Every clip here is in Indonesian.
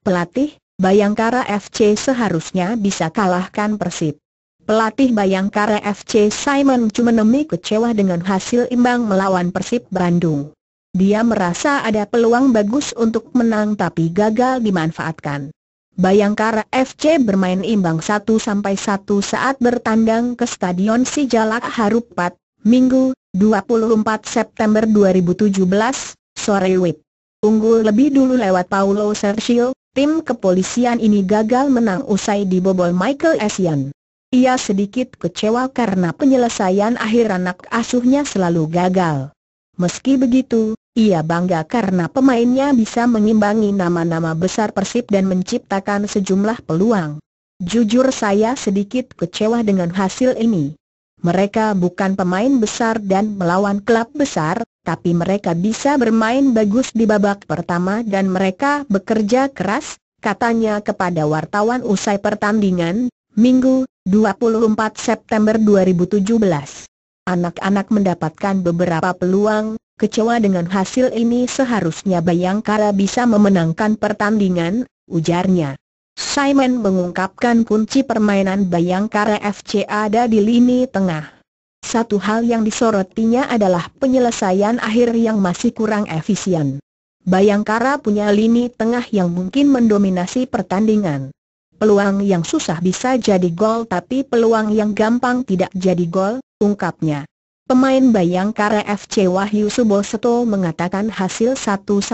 pelatih, Bayangkara FC seharusnya bisa kalahkan Persib. Pelatih Bayangkara FC Simon cuma Cumenemi kecewa dengan hasil imbang melawan Persib Bandung. Dia merasa ada peluang bagus untuk menang tapi gagal dimanfaatkan. Bayangkara FC bermain imbang 1 1 saat bertandang ke Stadion Sijalak Harupat, Minggu, 24 September 2017, sore WIB. Unggul lebih dulu lewat Paulo Sergio, tim kepolisian ini gagal menang usai dibobol Michael Essien. Ia sedikit kecewa karena penyelesaian akhir anak asuhnya selalu gagal. Meski begitu, ia bangga karena pemainnya bisa mengimbangi nama-nama besar Persib dan menciptakan sejumlah peluang. Jujur saya sedikit kecewa dengan hasil ini. Mereka bukan pemain besar dan melawan klub besar, tapi mereka bisa bermain bagus di babak pertama dan mereka bekerja keras, katanya kepada wartawan usai pertandingan, Minggu, 24 September 2017. Anak-anak mendapatkan beberapa peluang, kecewa dengan hasil ini seharusnya Bayangkara bisa memenangkan pertandingan, ujarnya. Simon mengungkapkan kunci permainan Bayangkara FC ada di lini tengah. Satu hal yang disorotinya adalah penyelesaian akhir yang masih kurang efisien. Bayangkara punya lini tengah yang mungkin mendominasi pertandingan. Peluang yang susah bisa jadi gol tapi peluang yang gampang tidak jadi gol, ungkapnya. Pemain Bayangkara FC Wahyu Suboseto mengatakan hasil 1-1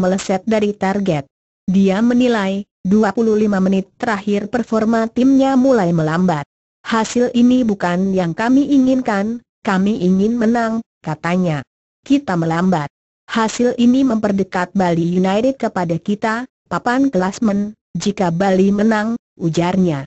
meleset dari target. Dia menilai, 25 menit terakhir performa timnya mulai melambat. Hasil ini bukan yang kami inginkan, kami ingin menang, katanya. Kita melambat. Hasil ini memperdekat Bali United kepada kita, papan kelasmen, jika Bali menang, ujarnya.